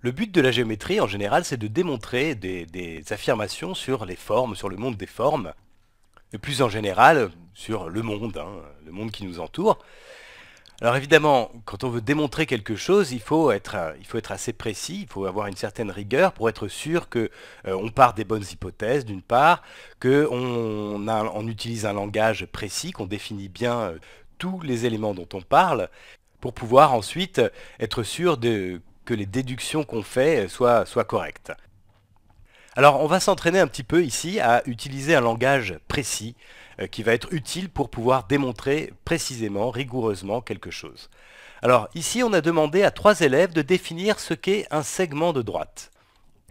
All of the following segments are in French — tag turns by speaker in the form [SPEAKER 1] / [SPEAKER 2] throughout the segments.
[SPEAKER 1] Le but de la géométrie, en général, c'est de démontrer des, affirmations sur les formes, sur le monde des formes, et plus en général, sur le monde, hein, le monde qui nous entoure. Alors évidemment, quand on veut démontrer quelque chose, il faut être, euh, il faut être assez précis, il faut avoir une certaine rigueur pour être sûr qu'on euh, part des bonnes hypothèses, d'une part, qu'on on utilise un langage précis, qu'on définit bien euh, tous les éléments dont on parle, pour pouvoir ensuite être sûr de que les déductions qu'on fait euh, soient, correctes. Alors on va s'entraîner un petit peu ici à utiliser un langage précis euh, qui va être utile pour pouvoir démontrer précisément, rigoureusement quelque chose. Alors ici on a demandé à trois élèves de définir ce qu'est un segment de droite.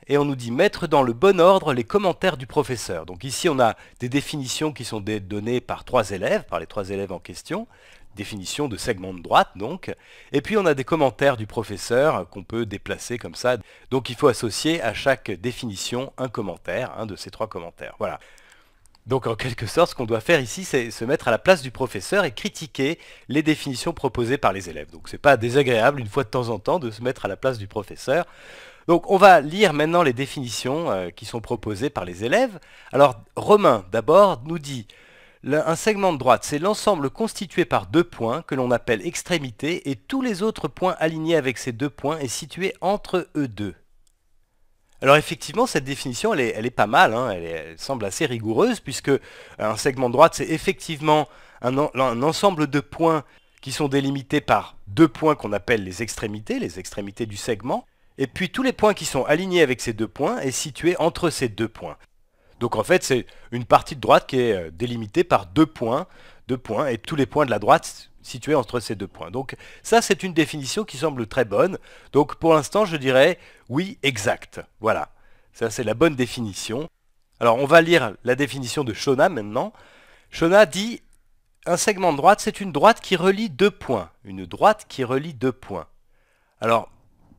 [SPEAKER 1] Et on nous dit mettre dans le bon ordre les commentaires du professeur. Donc ici on a des définitions qui sont données par trois élèves, par les trois élèves en question, Définition de segment de droite donc. Et puis on a des commentaires du professeur qu'on peut déplacer comme ça. Donc il faut associer à chaque définition un commentaire, un de ces trois commentaires. Voilà. Donc en quelque sorte, ce qu'on doit faire ici, c'est se mettre à la place du professeur et critiquer les définitions proposées par les élèves. Donc ce n'est pas désagréable une fois de temps en temps de se mettre à la place du professeur. Donc on va lire maintenant les définitions euh, qui sont proposées par les élèves. Alors Romain d'abord nous dit un segment de droite, c'est l'ensemble constitué par deux points que l'on appelle extrémité et tous les autres points alignés avec ces deux points est situés entre eux deux. Alors effectivement, cette définition, elle est, pas mal, hein. elle, semble assez rigoureuse, puisque un segment de droite, c'est effectivement un, ensemble de points qui sont délimités par deux points qu'on appelle les extrémités, les extrémités du segment, et puis tous les points qui sont alignés avec ces deux points et situés entre ces deux points. Donc en fait, c'est une partie de droite qui est euh, délimitée par deux points, deux points, et tous les points de la droite situés entre ces deux points. Donc ça, c'est une définition qui semble très bonne. Donc pour l'instant, je dirais oui, exact. Voilà. Ça, c'est la bonne définition. Alors on va lire la définition de Shona maintenant. Shona dit un segment de droite, c'est une droite qui relie deux points. Une droite qui relie deux points. Alors,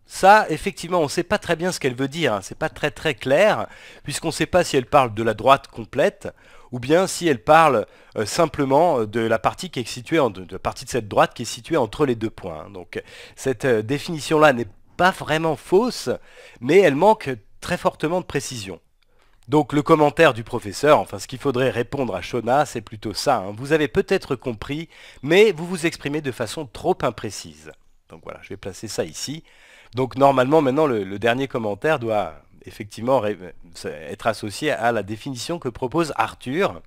[SPEAKER 1] ça, effectivement, on ne sait pas très bien ce qu'elle veut dire, hein. c'est pas très très clair, puisqu'on ne sait pas si elle parle de la droite complète, ou bien si elle parle euh, simplement euh, de la partie qui est située en, de, partie de cette droite qui est située entre les deux points. Hein. Donc cette euh, définition-là n'est pas vraiment fausse, mais elle manque très fortement de précision. Donc le commentaire du professeur, enfin ce qu'il faudrait répondre à Shona, c'est plutôt ça. Hein. Vous avez peut-être compris, mais vous vous exprimez de façon trop imprécise. Donc voilà, je vais placer ça ici. Donc normalement maintenant le, dernier commentaire doit effectivement euh, être associé à la définition que propose Arthur.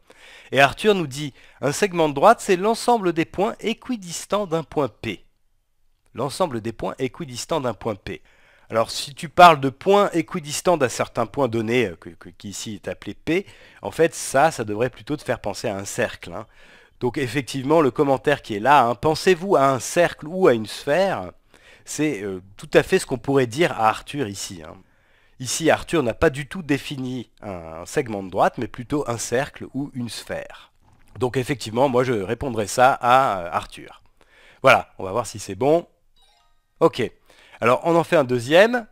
[SPEAKER 1] Et Arthur nous dit, un segment de droite, c'est l'ensemble des points équidistants d'un point P. L'ensemble des points équidistants d'un point P. Alors si tu parles de points équidistants d'un certain point donné, euh, qui ici est appelé P, en fait ça, ça devrait plutôt te faire penser à un cercle. Hein. Donc effectivement, le commentaire qui est là, hein, pensez-vous à un cercle ou à une sphère c'est euh, tout à fait ce qu'on pourrait dire à Arthur ici. Hein. Ici, Arthur n'a pas du tout défini un segment de droite, mais plutôt un cercle ou une sphère. Donc effectivement, moi je répondrai ça à euh, Arthur. Voilà, on va voir si c'est bon. Ok. Alors on en fait un deuxième.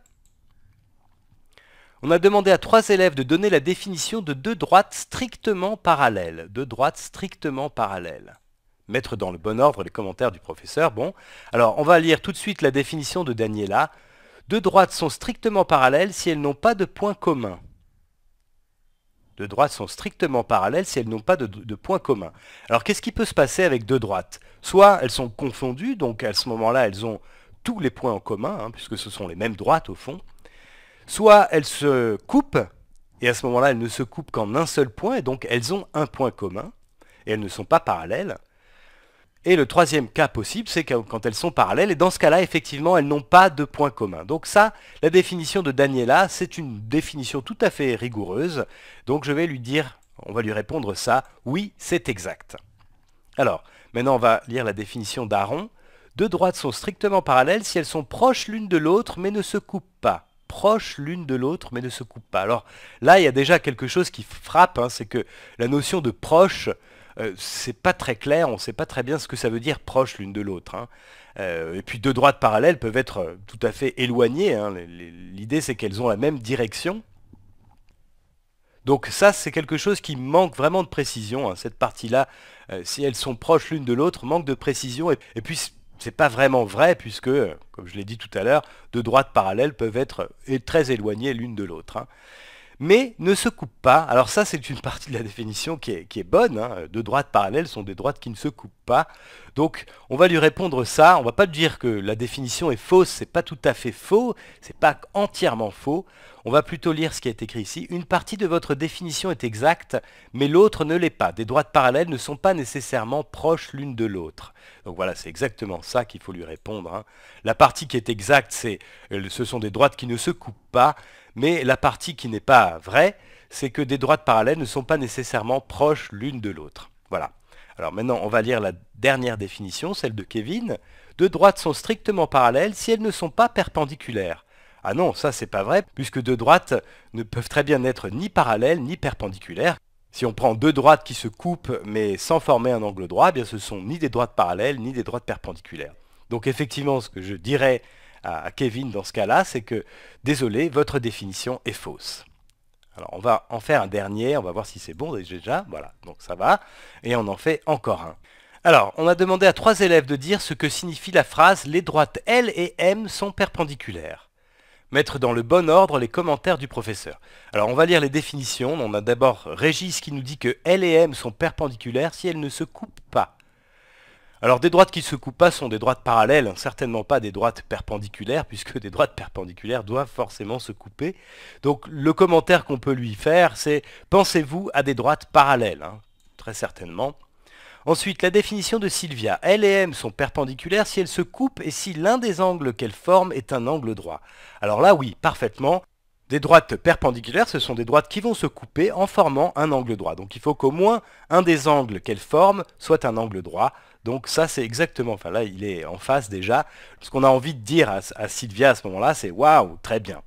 [SPEAKER 1] On a demandé à trois élèves de donner la définition de deux droites strictement parallèles. Deux droites strictement parallèles mettre dans le bon ordre les commentaires du professeur. Bon, alors on va lire tout de suite la définition de Daniela. Deux droites sont strictement parallèles si elles n'ont pas de points communs. Deux droites sont strictement parallèles si elles n'ont pas de, points communs. commun. Alors qu'est-ce qui peut se passer avec deux droites Soit elles sont confondues, donc à ce moment-là elles ont tous les points en commun, hein, puisque ce sont les mêmes droites au fond. Soit elles se coupent, et à ce moment-là elles ne se coupent qu'en un seul point, et donc elles ont un point commun, et elles ne sont pas parallèles. Et le troisième cas possible, c'est quand elles sont parallèles, et dans ce cas-là, effectivement, elles n'ont pas de point commun. Donc ça, la définition de Daniela, c'est une définition tout à fait rigoureuse. Donc je vais lui dire, on va lui répondre ça, oui, c'est exact. Alors, maintenant on va lire la définition d'Aaron. Deux droites sont strictement parallèles si elles sont proches l'une de l'autre mais ne se coupent pas proches l'une de l'autre mais ne se coupent pas. Alors là, il y a déjà quelque chose qui frappe, hein, c'est que la notion de proche euh, c'est pas très clair, on sait pas très bien ce que ça veut dire proche l'une de l'autre. Hein. Euh, et puis deux droites parallèles peuvent être euh, tout à fait éloignées. Hein. L'idée c'est qu'elles ont la même direction. Donc ça c'est quelque chose qui manque vraiment de précision. Hein. Cette partie-là, si elles sont proches l'une de l'autre, manque de précision. Et, et puis c'est pas vraiment vrai puisque, comme je l'ai dit tout à l'heure, deux droites parallèles peuvent être très éloignées l'une de l'autre mais ne se coupent pas. Alors ça, c'est une partie de la définition qui est, bonne. Hein. Deux droites parallèles sont des droites qui ne se coupent pas. Donc on va lui répondre ça. On va pas dire que la définition est fausse. C'est pas tout à fait faux. C'est pas entièrement faux. On va plutôt lire ce qui est écrit ici. Une partie de votre définition est exacte, mais l'autre ne l'est pas. Des droites parallèles ne sont pas nécessairement proches l'une de l'autre. Donc voilà, c'est exactement ça qu'il faut lui répondre. Hein. La partie qui est exacte, c'est euh, ce sont des droites qui ne se coupent pas mais la partie qui n'est pas vraie, c'est que des droites parallèles ne sont pas nécessairement proches l'une de l'autre. Voilà. Alors maintenant, on va lire la dernière définition, celle de Kevin. Deux droites sont strictement parallèles si elles ne sont pas perpendiculaires. Ah non, ça c'est pas vrai, puisque deux droites ne peuvent très bien être ni parallèles ni perpendiculaires. Si on prend deux droites qui se coupent mais sans former un angle droit, eh bien ce sont ni des droites parallèles ni des droites perpendiculaires. Donc effectivement, ce que je dirais à Kevin dans ce cas-là, c'est que, désolé, votre définition est fausse. Alors on va en faire un dernier, on va voir si c'est bon déjà, voilà, donc ça va, et on en fait encore un. Alors, on a demandé à trois élèves de dire ce que signifie la phrase « les droites L et M sont perpendiculaires ». Mettre dans le bon ordre les commentaires du professeur. Alors, on va lire les définitions. On a d'abord Régis qui nous dit que L et M sont perpendiculaires si elles ne se coupent pas. Alors des droites qui ne se coupent pas sont des droites parallèles, hein, certainement pas des droites perpendiculaires, puisque des droites perpendiculaires doivent forcément se couper. Donc le commentaire qu'on peut lui faire, c'est pensez-vous à des droites parallèles, hein très certainement. Ensuite, la définition de Sylvia. L et M sont perpendiculaires si elles se coupent et si l'un des angles qu'elles forment est un angle droit. Alors là, oui, parfaitement. Des droites perpendiculaires, ce sont des droites qui vont se couper en formant un angle droit. Donc il faut qu'au moins un des angles qu'elles forment soit un angle droit. Donc ça, c'est exactement, enfin là, il est en face déjà. Ce qu'on a envie de dire à, Sylvia à ce moment-là, c'est waouh, très bien.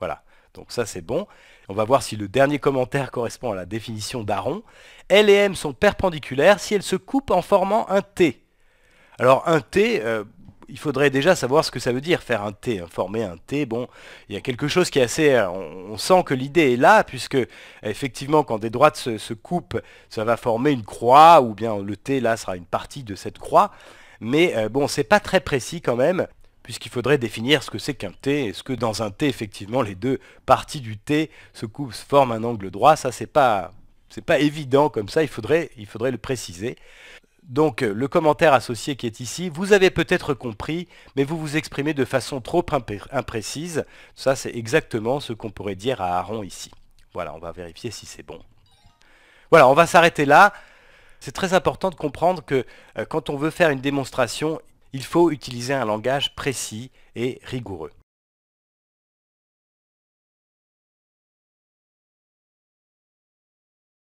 [SPEAKER 1] Voilà, donc ça, c'est bon. On va voir si le dernier commentaire correspond à la définition d'Aaron. L et M sont perpendiculaires si elles se coupent en formant un T. Alors un T, euh, il faudrait déjà savoir ce que ça veut dire faire un T, hein, former un T. Bon, il y a quelque chose qui est assez... Euh, on, sent que l'idée est là, puisque effectivement, quand des droites se, coupent, ça va former une croix, ou bien le T, là, sera une partie de cette croix. Mais euh, bon, c'est pas très précis quand même, puisqu'il faudrait définir ce que c'est qu'un T. Est-ce que dans un T, effectivement, les deux parties du T se coupent, se forment un angle droit Ça, c'est pas... C'est pas évident comme ça, il faudrait, il faudrait le préciser. Donc euh, le commentaire associé qui est ici, vous avez peut-être compris, mais vous vous exprimez de façon trop imprécise. Ça, c'est exactement ce qu'on pourrait dire à Aaron ici. Voilà, on va vérifier si c'est bon. Voilà, on va s'arrêter là. C'est très important de comprendre que euh, quand on veut faire une démonstration, il faut utiliser un langage précis et rigoureux.